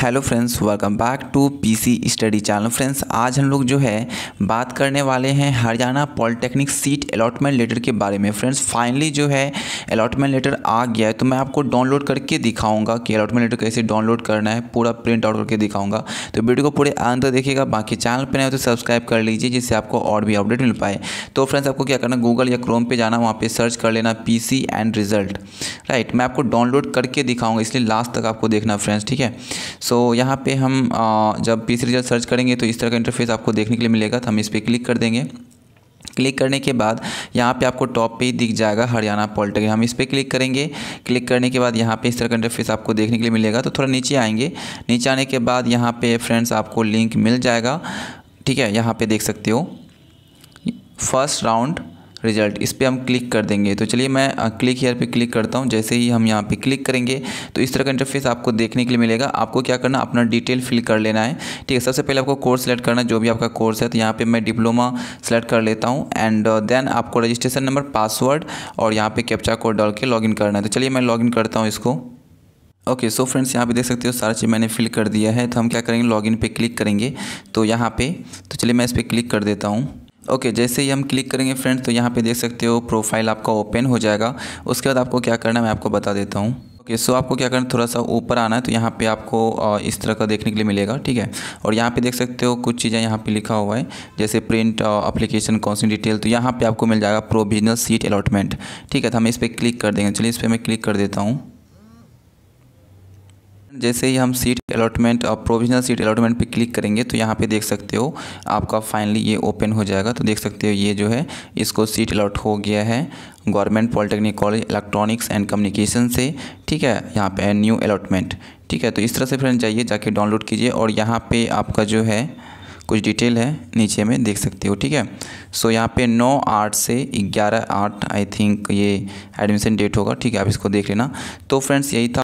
hello friends welcome back to PC study channel friends आज हम लोग जो है बात करने वाले हैं Haryana polytechnic seat allotment letter के बारे में फ्रेंड्स फाइनली जो है अलॉटमेंट लेटर आ गया है तो मैं आपको डाउनलोड करके दिखाऊंगा कि अलॉटमेंट लेटर कैसे डाउनलोड करना है पूरा प्रिंट आउट करके दिखाऊंगा तो वीडियो को पूरे अंत देखेगा देखिएगा बाकी चैनल पर नहीं तो सब्सक्राइब कर लीजिए जिससे आपको और भी अपडेट मिल पाए तो फ्रेंड्स आपको क्या करना गूगल या क्रोम पर जाना वहाँ पर सर्च कर लेना पी एंड रिजल्ट राइट मैं आपको डाउनलोड करके दिखाऊंगा इसलिए लास्ट तक आपको देखना फ्रेंड्स ठीक है सो so, यहाँ पे हम आ, जब पी रिजल्ट सर्च करेंगे तो इस तरह का इंटरफेस आपको देखने के लिए मिलेगा तो हम इस पर क्लिक कर देंगे क्लिक करने के बाद यहाँ पे आपको टॉप पे ही दिख जाएगा हरियाणा पॉलिटेक्निक हम इस पर क्लिक करेंगे क्लिक करने के बाद यहाँ पे इस तरह का इंटरफेस आपको देखने के लिए मिलेगा तो थोड़ा नीचे आएंगे नीचे आने के बाद यहाँ पे फ्रेंड्स आपको लिंक मिल जाएगा ठीक है यहाँ पे देख सकते हो फर्स्ट राउंड रिजल्ट इस पर हम क्लिक कर देंगे तो चलिए मैं क्लिक हेयर पे क्लिक करता हूँ जैसे ही हम यहाँ पे क्लिक करेंगे तो इस तरह का इंटरफेस आपको देखने के लिए मिलेगा आपको क्या करना अपना डिटेल फिल कर लेना है ठीक है सबसे पहले आपको कोर्स सेलेक्ट करना जो भी आपका कोर्स है तो यहाँ पर मैं डिप्लोमा सेलेक्ट कर लेता हूँ एंड देन आपको रजिस्ट्रेशन नंबर पासवर्ड और यहाँ पर कैप्चा कोड डाल के लॉगिन करना है तो चलिए मैं लॉगिन करता हूँ इसको ओके सो फ्रेंड्स यहाँ पे देख सकते हो सारा चीज़ मैंने फिल कर दिया है तो हम क्या करेंगे लॉगिन पे क्लिक करेंगे तो यहाँ पे तो चलिए मैं इस पर क्लिक कर देता हूँ ओके okay, जैसे ही हम क्लिक करेंगे फ्रेंड्स तो यहाँ पे देख सकते हो प्रोफाइल आपका ओपन हो जाएगा उसके बाद आपको क्या करना है मैं आपको बता देता हूँ ओके okay, सो so आपको क्या करना थोड़ा सा ऊपर आना है तो यहाँ पे आपको इस तरह का देखने के लिए मिलेगा ठीक है और यहाँ पे देख सकते हो कुछ चीज़ें यहाँ पे लिखा हुआ है जैसे प्रिंट अप्लीकेशन कौन सी डिटेल तो यहाँ पर आपको मिल जाएगा प्रोविजनल सीट अलॉटमेंट ठीक है तो हम इस पर क्लिक कर देंगे चलिए इस पर मैं क्लिक कर देता हूँ जैसे ही हम सीट अलॉटमेंट और प्रोविजनल सीट अलॉटमेंट पे क्लिक करेंगे तो यहाँ पे देख सकते हो आपका फाइनली ये ओपन हो जाएगा तो देख सकते हो ये जो है इसको सीट अलॉट हो गया है government polytechnic college electronics and communication से ठीक है यहाँ पे न्यू अलॉटमेंट ठीक है तो इस तरह से फ्रेंड जाइए जाके डाउनलोड कीजिए और यहाँ पर आपका जो है कुछ डिटेल है नीचे में देख सकते हो ठीक है सो यहाँ पे 9 आठ से 11 आठ आई थिंक ये एडमिशन डेट होगा ठीक है आप इसको देख लेना तो फ्रेंड्स यही था